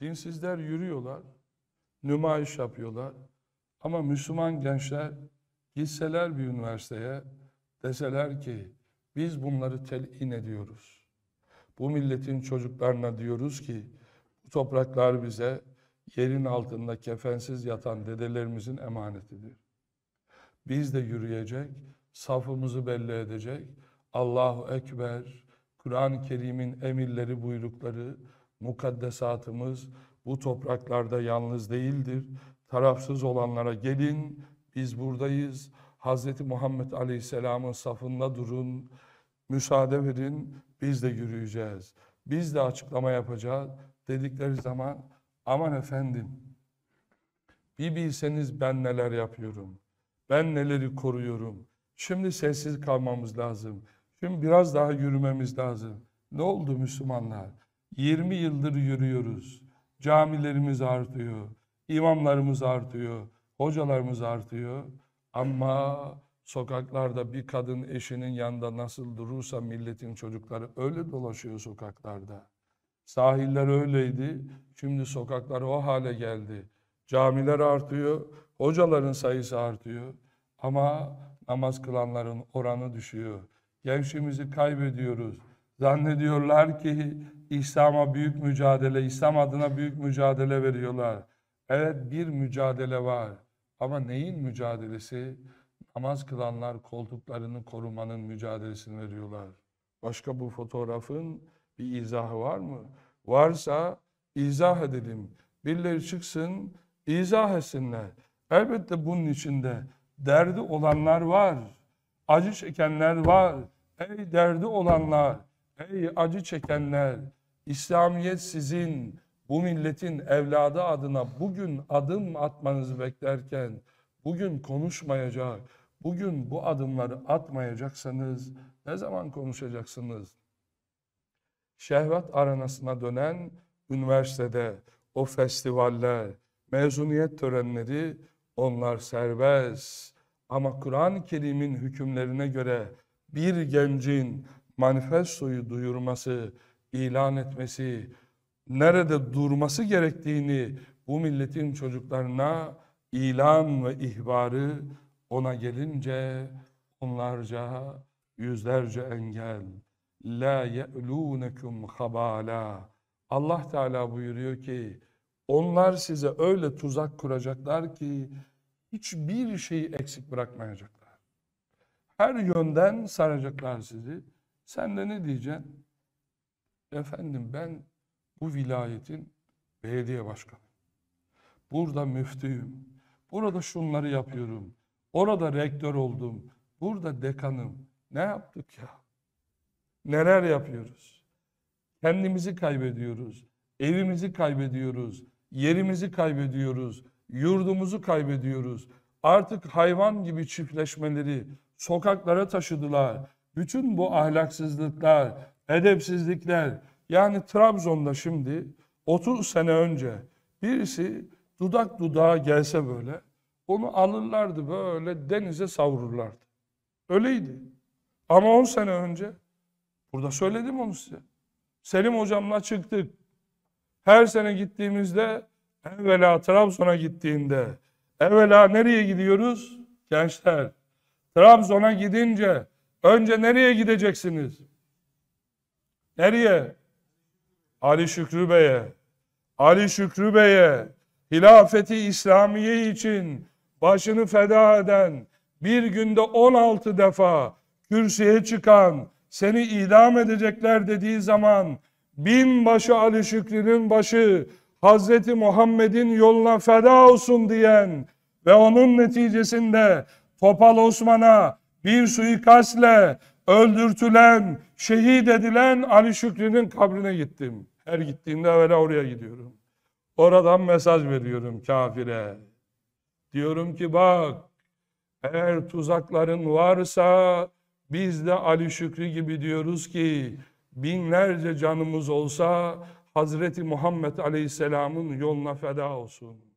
Dinsizler yürüyorlar, nümayiş yapıyorlar. Ama Müslüman gençler gitseler bir üniversiteye deseler ki biz bunları telin ediyoruz. Bu milletin çocuklarına diyoruz ki bu topraklar bize yerin altında kefensiz yatan dedelerimizin emanetidir. Biz de yürüyecek, safımızı belli edecek, Allahu Ekber, Kur'an-ı Kerim'in emirleri, buyrukları, mukaddesatımız bu topraklarda yalnız değildir. Tarafsız olanlara gelin, biz buradayız. Hz. Muhammed Aleyhisselam'ın safında durun, müsaade verin, biz de yürüyeceğiz. Biz de açıklama yapacağız dedikleri zaman aman efendim bir bilseniz ben neler yapıyorum, ben neleri koruyorum. Şimdi sessiz kalmamız lazım, şimdi biraz daha yürümemiz lazım. Ne oldu Müslümanlar? 20 yıldır yürüyoruz. Camilerimiz artıyor, imamlarımız artıyor, hocalarımız artıyor. Ama sokaklarda bir kadın eşinin yanında nasıl durursa milletin çocukları öyle dolaşıyor sokaklarda. Sahiller öyleydi, şimdi sokaklar o hale geldi. Camiler artıyor, hocaların sayısı artıyor. Ama namaz kılanların oranı düşüyor. Gençliğimizi kaybediyoruz. Zannediyorlar ki İslam'a büyük mücadele, İslam adına büyük mücadele veriyorlar. Evet bir mücadele var. Ama neyin mücadelesi? Namaz kılanlar koltuklarını korumanın mücadelesini veriyorlar. Başka bu fotoğrafın bir izahı var mı? Varsa izah edelim. Birileri çıksın, izah etsinler. Elbette bunun içinde derdi olanlar var. Acı çekenler var. Ey derdi olanlar, ey acı çekenler. İslamiyet sizin bu milletin evladı adına bugün adım atmanızı beklerken bugün konuşmayacak, bugün bu adımları atmayacaksanız ne zaman konuşacaksınız? Şehvet aranasına dönen üniversitede o festivaller, mezuniyet törenleri onlar serbest. Ama Kur'an-ı Kerim'in hükümlerine göre bir gencin manifestoyu duyurması, ilan etmesi, nerede durması gerektiğini bu milletin çocuklarına ilan ve ihbarı ona gelince onlarca yüzlerce engel la ye'lunekum habala Allah Teala buyuruyor ki onlar size öyle tuzak kuracaklar ki hiçbir şeyi eksik bırakmayacaklar. Her yönden saracaklar sizi. Sen de ne diyeceksin? Efendim ben bu vilayetin belediye başkanı. Burada müftüyüm. Burada şunları yapıyorum. Orada rektör oldum. Burada dekanım. Ne yaptık ya? Neler yapıyoruz? Kendimizi kaybediyoruz. Evimizi kaybediyoruz. Yerimizi kaybediyoruz. Yurdumuzu kaybediyoruz. Artık hayvan gibi çiftleşmeleri sokaklara taşıdılar. Bütün bu ahlaksızlıklar, edepsizlikler. Yani Trabzon'da şimdi 30 sene önce birisi dudak dudağa gelse böyle onu alırlardı böyle denize savururlardı. Öyleydi. Ama 10 sene önce burada söyledim onu size. Selim hocamla çıktık. Her sene gittiğimizde evvela Trabzon'a gittiğinde evvela nereye gidiyoruz? Gençler. Trabzon'a gidince önce nereye gideceksiniz? Nereye? Ali Şükrü Bey'e. Ali Şükrü Bey'e hilafeti İslamiye için başını feda eden, bir günde 16 defa kürsüye çıkan, seni idam edecekler dediği zaman binbaşı Ali Şükrü'nün başı Hazreti Muhammed'in yoluna feda olsun diyen ve onun neticesinde Topal Osman'a bir suikastle öldürtülen, şehit edilen Ali Şükrü'nün kabrine gittim. Her gittiğimde öyle oraya gidiyorum. Oradan mesaj veriyorum kafire. Diyorum ki bak eğer tuzakların varsa biz de Ali Şükrü gibi diyoruz ki binlerce canımız olsa Hazreti Muhammed Aleyhisselam'ın yoluna feda olsun.